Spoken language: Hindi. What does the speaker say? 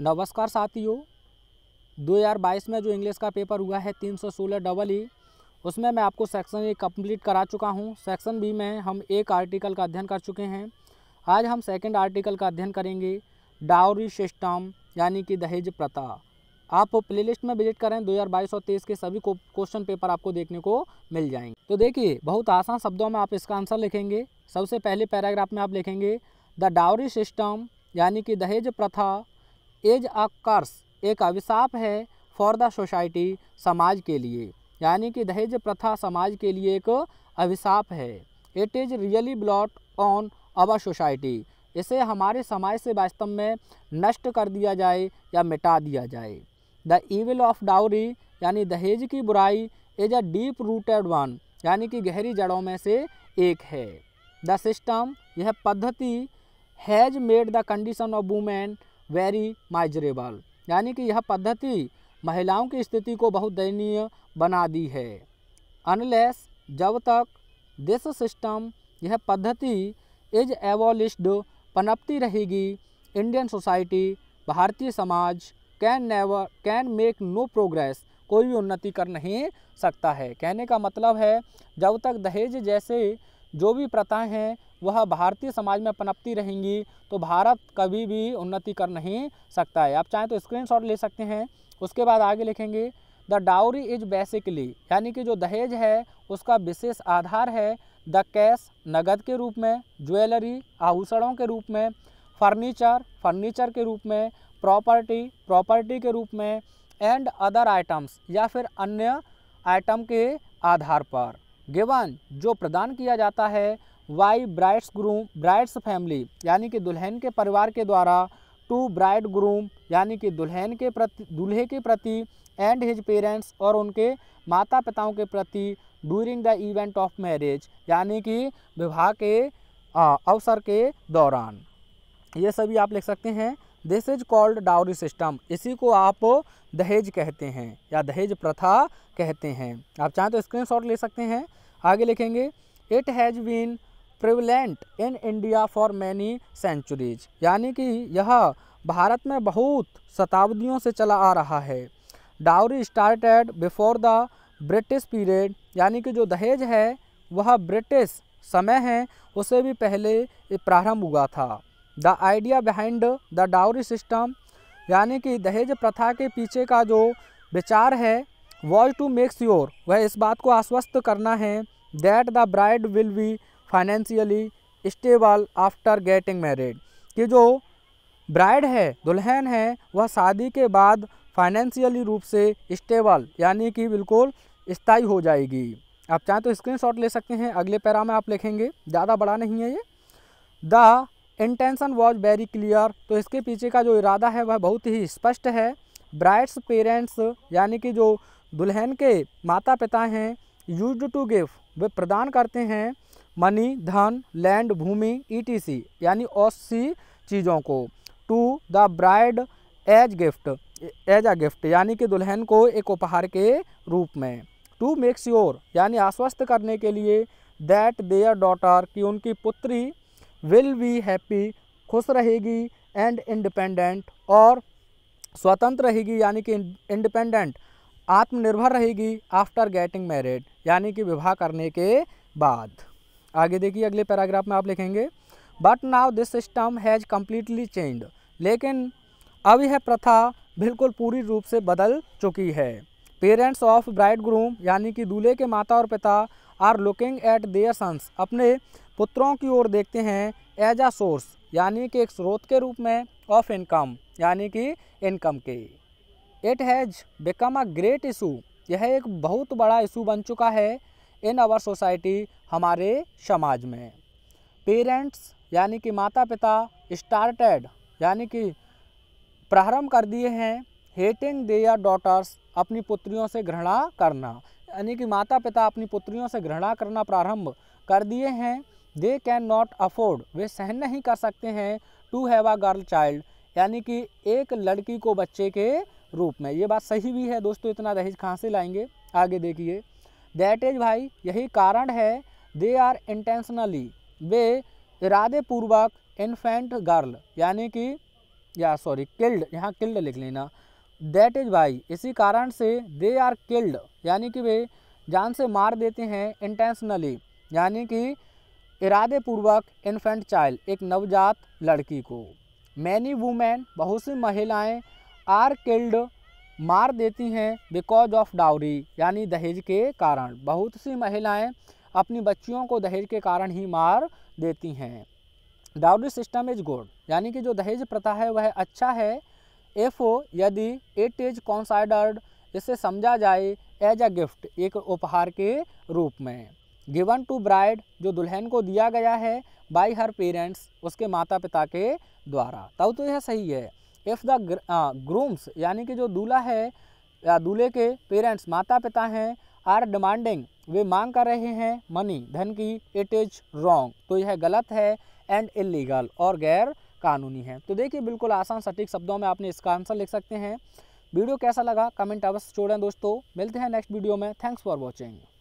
नमस्कार साथियों 2022 में जो इंग्लिश का पेपर हुआ है 316 डबल ई उसमें मैं आपको सेक्शन ए कंप्लीट करा चुका हूँ सेक्शन बी में हम एक आर्टिकल का अध्ययन कर चुके हैं आज हम सेकंड आर्टिकल का अध्ययन करेंगे डाउरी सिस्टम यानी कि दहेज प्रथा आप प्लेलिस्ट में विजिट करें 2022 और तेईस के सभी क्वेश्चन पेपर आपको देखने को मिल जाएंगे तो देखिए बहुत आसान शब्दों में आप इसका आंसर लिखेंगे सबसे पहले पैराग्राफ में आप लिखेंगे द डाउरी सिस्टम यानी कि दहेज प्रथा इज अ कर्स एक अभिशाप है फॉर द सोसाइटी समाज के लिए यानी कि दहेज प्रथा समाज के लिए एक अभिशाप है it is really blot on our society इसे हमारे समाज से वास्तव में नष्ट कर दिया जाए या मिटा दिया जाए द ईविल ऑफ डाउरी यानी दहेज की बुराई is a deep rooted one यानी कि गहरी जड़ों में से एक है द सिस्टम यह पद्धति has made the condition of women very miserable यानी कि यह पद्धति महिलाओं की स्थिति को बहुत दयनीय बना दी है अनलेस जब तक दिस सिस्टम यह पद्धति इज एवोलिस्ड पनपती रहेगी इंडियन सोसाइटी भारतीय समाज can never can make no progress कोई भी उन्नति कर नहीं सकता है कहने का मतलब है जब तक दहेज जैसे जो भी प्रथाएं हैं वह भारतीय समाज में पनपती रहेंगी तो भारत कभी भी उन्नति कर नहीं सकता है आप चाहें तो स्क्रीनशॉट ले सकते हैं उसके बाद आगे लिखेंगे द डाउरी इज बेसिकली यानी कि जो दहेज है उसका विशेष आधार है द कैश नगद के रूप में ज्वेलरी आभूषणों के रूप में फर्नीचर फर्नीचर के रूप में प्रॉपर्टी प्रॉपर्टी के रूप में एंड अदर आइटम्स या फिर अन्य आइटम के आधार पर गिवन जो प्रदान किया जाता है by bride's groom bride's family यानी कि दुल्हन के परिवार के द्वारा टू ब्राइड ग्रूम यानी कि दुल्हन के प्रति दूल्हे के प्रति एंड हिज पेरेंट्स और उनके माता पिताओं के प्रति during the event of marriage यानी कि विवाह के अवसर के दौरान ये सभी आप लिख सकते हैं this is called dowry system इसी को आप दहेज कहते हैं या दहेज प्रथा कहते हैं आप चाहें तो स्क्रीनशॉट ले सकते हैं आगे लिखेंगे it has been prevalent in India for many centuries यानी कि यह भारत में बहुत शताब्दियों से चला आ रहा है dowry started before the British period यानी कि जो दहेज है वह ब्रिटिश समय है उसे भी पहले प्रारंभ हुआ था the idea behind the dowry system यानी कि दहेज प्रथा के पीछे का जो विचार है वॉज टू मेक श्योर वह इस बात को आश्वस्त करना है that the bride will be financially stable after getting married कि जो ब्राइड है दुल्हन है वह शादी के बाद फाइनेंशियली रूप से स्टेबल यानी कि बिल्कुल स्थायी हो जाएगी आप चाहें तो स्क्रीनशॉट ले सकते हैं अगले पैरा में आप लिखेंगे ज़्यादा बड़ा नहीं है ये the intention was very clear तो इसके पीछे का जो इरादा है वह बहुत ही स्पष्ट है ब्राइड्स पेरेंट्स यानी कि जो दुल्हन के माता पिता हैं यूज टू गिफ्ट वे प्रदान करते हैं मनी धन लैंड भूमि ईटीसी यानी ओसी चीज़ों को to the bride as gift as a gift यानी कि दुल्हन को एक उपहार के रूप में टू मेक श्योर यानी आश्वस्त करने के लिए दैट देयर डॉटर कि उनकी पुत्री विल बी हैप्पी खुश रहेगी एंड इंडिपेंडेंट और स्वतंत्र रहेगी यानी कि इंडिपेंडेंट आत्मनिर्भर रहेगी आफ्टर गेटिंग मैरिड यानी कि विवाह करने के बाद आगे देखिए अगले पैराग्राफ में आप लिखेंगे but now this system has completely change लेकिन अब यह प्रथा बिल्कुल पूरी रूप से बदल चुकी है पेरेंट्स ऑफ ब्राइड ग्रूम यानी कि दूल्हे के माता और पिता are looking at their sons अपने पुत्रों की ओर देखते हैं एज अ सोर्स यानी कि एक स्रोत के रूप में ऑफ इनकम यानी कि इनकम के it has become a great issue यह एक बहुत बड़ा इशू बन चुका है इन आवर सोसाइटी हमारे समाज में पेरेंट्स यानी कि माता पिता स्टार्टेड यानी कि प्रारंभ कर दिए हैं हेटिंग देयर डॉटर्स अपनी पुत्रियों से घृणा करना यानी कि माता पिता अपनी पुत्रियों से घृणा करना प्रारंभ कर दिए हैं दे कैन नॉट अफोर्ड वे सहन नहीं कर सकते हैं to have a girl child यानी कि एक लड़की को बच्चे के रूप में ये बात सही भी है दोस्तों इतना दहेज कहाँ से लाएंगे आगे देखिए दैट इज़ भाई यही कारण है दे आर इंटेंशनली वे इरादे पूर्वक इन्फेंट गर्ल यानी कि या सॉरी किल्ड यहाँ किल्ड लिख लेना दैट इज़ भाई इसी कारण से दे आर किल्ड यानी कि वे जान से मार देते हैं इंटेंशनली यानी कि इरादे पूर्वक इन्फेंट चाइल्ड एक नवजात लड़की को मैनी वुमेन बहुत सी महिलाएं आर किल्ड मार देती हैं बिकॉज ऑफ डाउरी यानी दहेज के कारण बहुत सी महिलाएं अपनी बच्चियों को दहेज के कारण ही मार देती हैं डाउरी सिस्टम इज गुड यानी कि जो दहेज प्रथा है वह अच्छा है एफ ओ यदि इट इज कॉन्साइडर्ड इसे समझा जाए एज अ गिफ्ट एक उपहार के रूप में गिवन टू ब्राइड जो दुल्हन को दिया गया है बाई हर पेरेंट्स उसके माता पिता के द्वारा तब तो यह सही है इफ़ द ग्रूम्स यानी कि जो दूल्हा है या दूल्हे के पेरेंट्स माता पिता हैं आर डिमांडिंग वे मांग कर रहे हैं मनी धन की इट इज़ रॉन्ग तो यह गलत है एंड इलीगल और गैर कानूनी है तो देखिए बिल्कुल आसान सटीक शब्दों में आपने इसका आंसर लिख सकते हैं वीडियो कैसा लगा कमेंट अवश्य छोड़ें दोस्तों मिलते हैं नेक्स्ट वीडियो में थैंक्स फॉर वॉचिंग